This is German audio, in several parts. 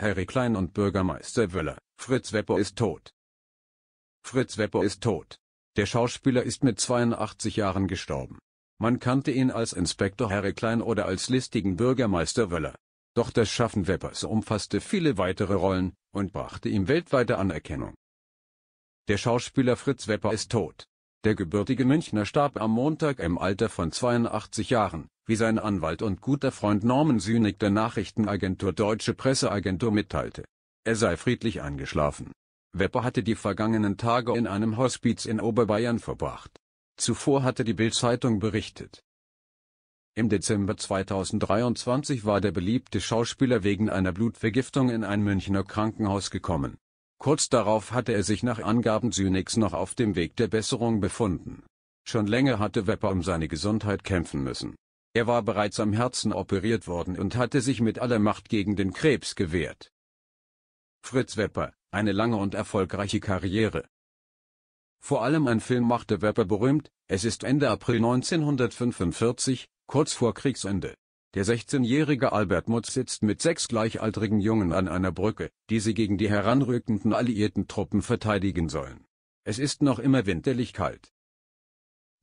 Harry Klein und Bürgermeister Wöller, Fritz Wepper ist tot. Fritz Wepper ist tot. Der Schauspieler ist mit 82 Jahren gestorben. Man kannte ihn als Inspektor Harry Klein oder als listigen Bürgermeister Wöller. Doch das Schaffen Weppers umfasste viele weitere Rollen und brachte ihm weltweite Anerkennung. Der Schauspieler Fritz Wepper ist tot. Der gebürtige Münchner starb am Montag im Alter von 82 Jahren, wie sein Anwalt und guter Freund Norman Sünig der Nachrichtenagentur Deutsche Presseagentur mitteilte. Er sei friedlich eingeschlafen. Wepper hatte die vergangenen Tage in einem Hospiz in Oberbayern verbracht. Zuvor hatte die Bild-Zeitung berichtet. Im Dezember 2023 war der beliebte Schauspieler wegen einer Blutvergiftung in ein Münchner Krankenhaus gekommen. Kurz darauf hatte er sich nach Angaben Synex noch auf dem Weg der Besserung befunden. Schon länger hatte Wepper um seine Gesundheit kämpfen müssen. Er war bereits am Herzen operiert worden und hatte sich mit aller Macht gegen den Krebs gewehrt. Fritz Wepper, eine lange und erfolgreiche Karriere. Vor allem ein Film machte Wepper berühmt, es ist Ende April 1945, kurz vor Kriegsende. Der 16-jährige Albert Mutz sitzt mit sechs gleichaltrigen Jungen an einer Brücke, die sie gegen die heranrückenden alliierten Truppen verteidigen sollen. Es ist noch immer winterlich kalt.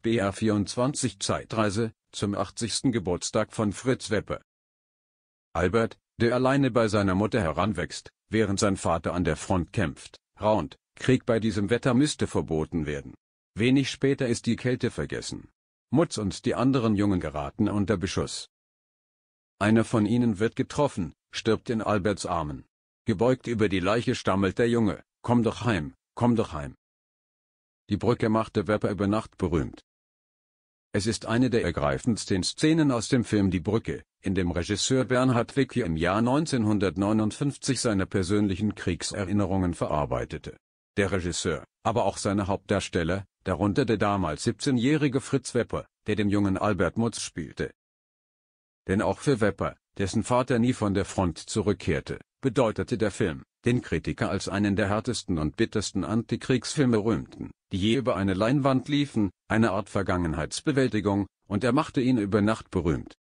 BR24 Zeitreise zum 80. Geburtstag von Fritz Weppe. Albert, der alleine bei seiner Mutter heranwächst, während sein Vater an der Front kämpft, raunt, Krieg bei diesem Wetter müsste verboten werden. Wenig später ist die Kälte vergessen. Mutz und die anderen Jungen geraten unter Beschuss. Einer von ihnen wird getroffen, stirbt in Alberts Armen. Gebeugt über die Leiche stammelt der Junge, komm doch heim, komm doch heim. Die Brücke machte Wepper über Nacht berühmt. Es ist eine der ergreifendsten Szenen aus dem Film Die Brücke, in dem Regisseur Bernhard Wicki im Jahr 1959 seine persönlichen Kriegserinnerungen verarbeitete. Der Regisseur, aber auch seine Hauptdarsteller, darunter der damals 17-jährige Fritz Wepper, der den jungen Albert Mutz spielte. Denn auch für Wepper, dessen Vater nie von der Front zurückkehrte, bedeutete der Film, den Kritiker als einen der härtesten und bittersten Antikriegsfilme rühmten, die je über eine Leinwand liefen, eine Art Vergangenheitsbewältigung, und er machte ihn über Nacht berühmt.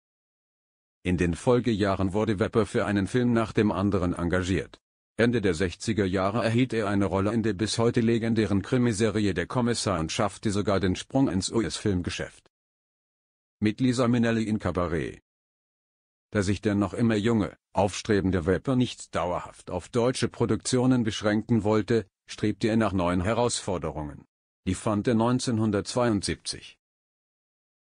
In den Folgejahren wurde Wepper für einen Film nach dem anderen engagiert. Ende der 60er Jahre erhielt er eine Rolle in der bis heute legendären Krimiserie Der Kommissar und schaffte sogar den Sprung ins US-Filmgeschäft. Mit Lisa Minnelli in Cabaret dass sich der noch immer junge, aufstrebende Rapper nicht dauerhaft auf deutsche Produktionen beschränken wollte, strebte er nach neuen Herausforderungen. Die fand er 1972.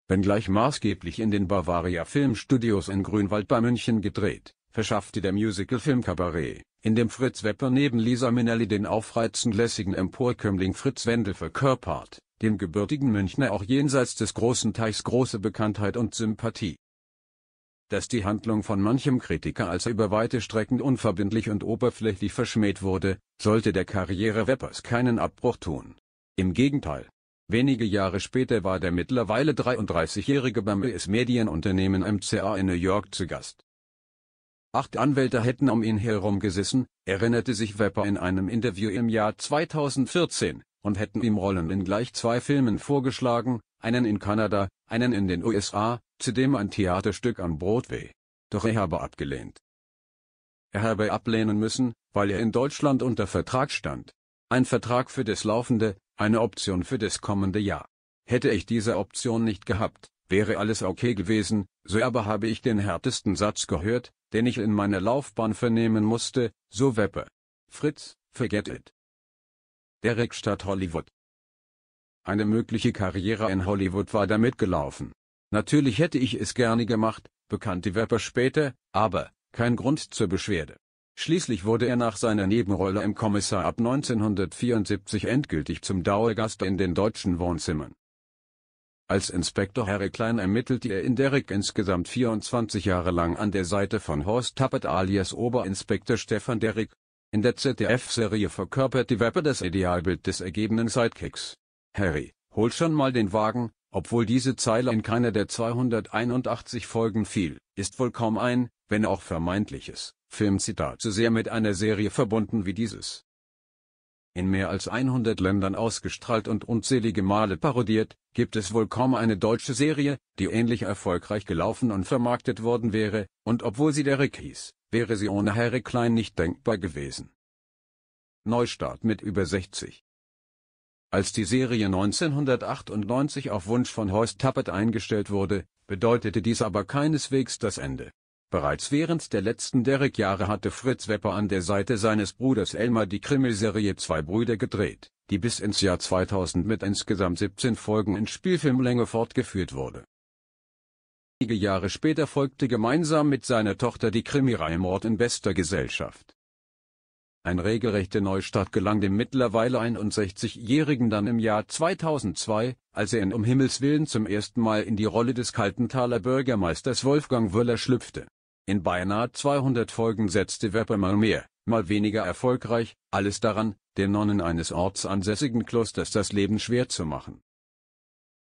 Wenngleich maßgeblich in den Bavaria Filmstudios in Grünwald bei München gedreht, verschaffte der Musical-Film Cabaret, in dem Fritz Wepper neben Lisa Minnelli den aufreizend lässigen Emporkömmling Fritz Wendel verkörpert, dem gebürtigen Münchner auch jenseits des großen Teichs große Bekanntheit und Sympathie dass die Handlung von manchem Kritiker als über weite Strecken unverbindlich und oberflächlich verschmäht wurde, sollte der Karriere Weppers keinen Abbruch tun. Im Gegenteil. Wenige Jahre später war der mittlerweile 33-Jährige beim US-Medienunternehmen MCA in New York zu Gast. Acht Anwälte hätten um ihn herum gesessen, erinnerte sich Wepper in einem Interview im Jahr 2014, und hätten ihm Rollen in gleich zwei Filmen vorgeschlagen, einen in Kanada, einen in den USA, zudem ein Theaterstück am Broadway. Doch er habe abgelehnt. Er habe ablehnen müssen, weil er in Deutschland unter Vertrag stand. Ein Vertrag für das laufende, eine Option für das kommende Jahr. Hätte ich diese Option nicht gehabt, wäre alles okay gewesen, so aber habe ich den härtesten Satz gehört, den ich in meiner Laufbahn vernehmen musste, so Weppe. Fritz, forget it. Derek statt Hollywood. Eine mögliche Karriere in Hollywood war damit gelaufen. Natürlich hätte ich es gerne gemacht, bekannte Wepper später, aber kein Grund zur Beschwerde. Schließlich wurde er nach seiner Nebenrolle im Kommissar ab 1974 endgültig zum Dauergast in den deutschen Wohnzimmern. Als Inspektor Harry Klein ermittelte er in Derrick insgesamt 24 Jahre lang an der Seite von Horst Tappert alias Oberinspektor Stefan Derrick. In der ZDF-Serie verkörperte Wepper das Idealbild des ergebenen Sidekicks. Harry, hol schon mal den Wagen, obwohl diese Zeile in keiner der 281 Folgen fiel, ist wohl kaum ein, wenn auch vermeintliches, Filmzitat so sehr mit einer Serie verbunden wie dieses. In mehr als 100 Ländern ausgestrahlt und unzählige Male parodiert, gibt es wohl kaum eine deutsche Serie, die ähnlich erfolgreich gelaufen und vermarktet worden wäre, und obwohl sie der Rick hieß, wäre sie ohne Harry Klein nicht denkbar gewesen. Neustart mit über 60 als die Serie 1998 auf Wunsch von Horst Tappert eingestellt wurde, bedeutete dies aber keineswegs das Ende. Bereits während der letzten Derrick-Jahre hatte Fritz Wepper an der Seite seines Bruders Elmar die Krimiserie Zwei Brüder gedreht, die bis ins Jahr 2000 mit insgesamt 17 Folgen in Spielfilmlänge fortgeführt wurde. Einige Jahre später folgte gemeinsam mit seiner Tochter die Krimireihe Mord in bester Gesellschaft. Ein regelrechter Neustart gelang dem mittlerweile 61-Jährigen dann im Jahr 2002, als er in Um Himmels Willen zum ersten Mal in die Rolle des Kaltenthaler Bürgermeisters Wolfgang Wöller schlüpfte. In beinahe 200 Folgen setzte Wepper mal mehr, mal weniger erfolgreich, alles daran, den Nonnen eines ortsansässigen Klosters das Leben schwer zu machen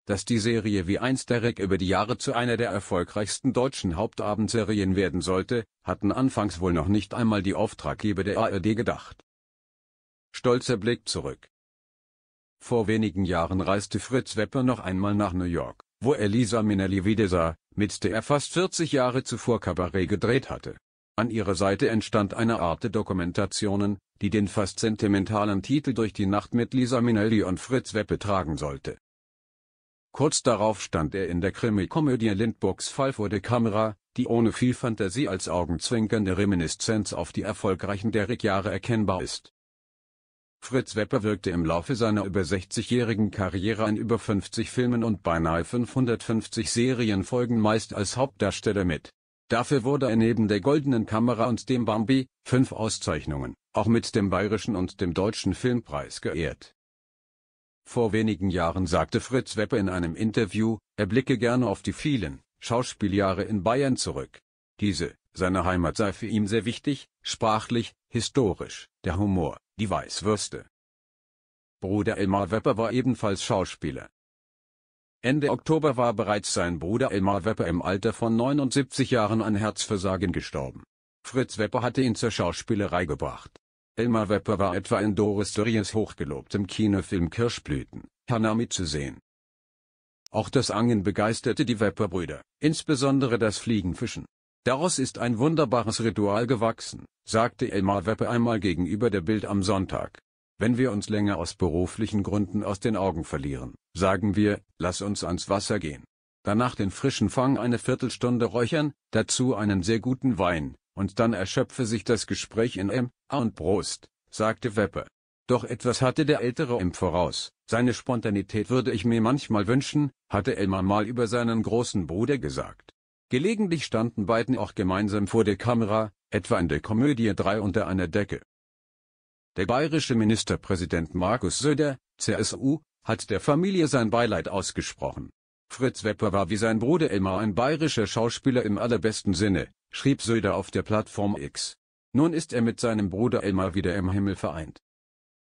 dass die Serie wie einst der Derek über die Jahre zu einer der erfolgreichsten deutschen Hauptabendserien werden sollte, hatten anfangs wohl noch nicht einmal die Auftraggeber der ARD gedacht. Stolzer Blick zurück. Vor wenigen Jahren reiste Fritz Wepper noch einmal nach New York, wo er Lisa Minnelli wiedersah, mit der er fast 40 Jahre zuvor Kabarett gedreht hatte. An ihrer Seite entstand eine Art Dokumentationen, die den fast sentimentalen Titel Durch die Nacht mit Lisa Minnelli und Fritz Wepper tragen sollte. Kurz darauf stand er in der Krimi-Komödie Lindberghs Fall vor der Kamera, die ohne viel Fantasie als augenzwinkernde Reminiszenz auf die erfolgreichen Derrick-Jahre erkennbar ist. Fritz Wepper wirkte im Laufe seiner über 60-jährigen Karriere in über 50 Filmen und beinahe 550 Serienfolgen meist als Hauptdarsteller mit. Dafür wurde er neben der Goldenen Kamera und dem Bambi, fünf Auszeichnungen, auch mit dem Bayerischen und dem Deutschen Filmpreis geehrt vor wenigen Jahren sagte Fritz Weppe in einem Interview, er blicke gerne auf die vielen Schauspieljahre in Bayern zurück. Diese, seine Heimat sei für ihn sehr wichtig, sprachlich, historisch, der Humor, die Weißwürste. Bruder Elmar Wepper war ebenfalls Schauspieler. Ende Oktober war bereits sein Bruder Elmar Wepper im Alter von 79 Jahren an Herzversagen gestorben. Fritz Wepper hatte ihn zur Schauspielerei gebracht. Elmar Wepper war etwa in Doris Dörries hochgelobtem Kinofilm Kirschblüten, Hanami zu sehen. Auch das Angeln begeisterte die Wepper-Brüder, insbesondere das Fliegenfischen. Daraus ist ein wunderbares Ritual gewachsen, sagte Elmar Wepper einmal gegenüber der Bild am Sonntag. Wenn wir uns länger aus beruflichen Gründen aus den Augen verlieren, sagen wir, lass uns ans Wasser gehen. Danach den frischen Fang eine Viertelstunde räuchern, dazu einen sehr guten Wein, und dann erschöpfe sich das Gespräch in M, und Prost, sagte Weppe. Doch etwas hatte der Ältere im Voraus, seine Spontanität würde ich mir manchmal wünschen, hatte Elmar mal über seinen großen Bruder gesagt. Gelegentlich standen beiden auch gemeinsam vor der Kamera, etwa in der Komödie 3 unter einer Decke. Der bayerische Ministerpräsident Markus Söder, CSU, hat der Familie sein Beileid ausgesprochen. Fritz Wepper war wie sein Bruder Elmar ein bayerischer Schauspieler im allerbesten Sinne, schrieb Söder auf der Plattform X. Nun ist er mit seinem Bruder Elmar wieder im Himmel vereint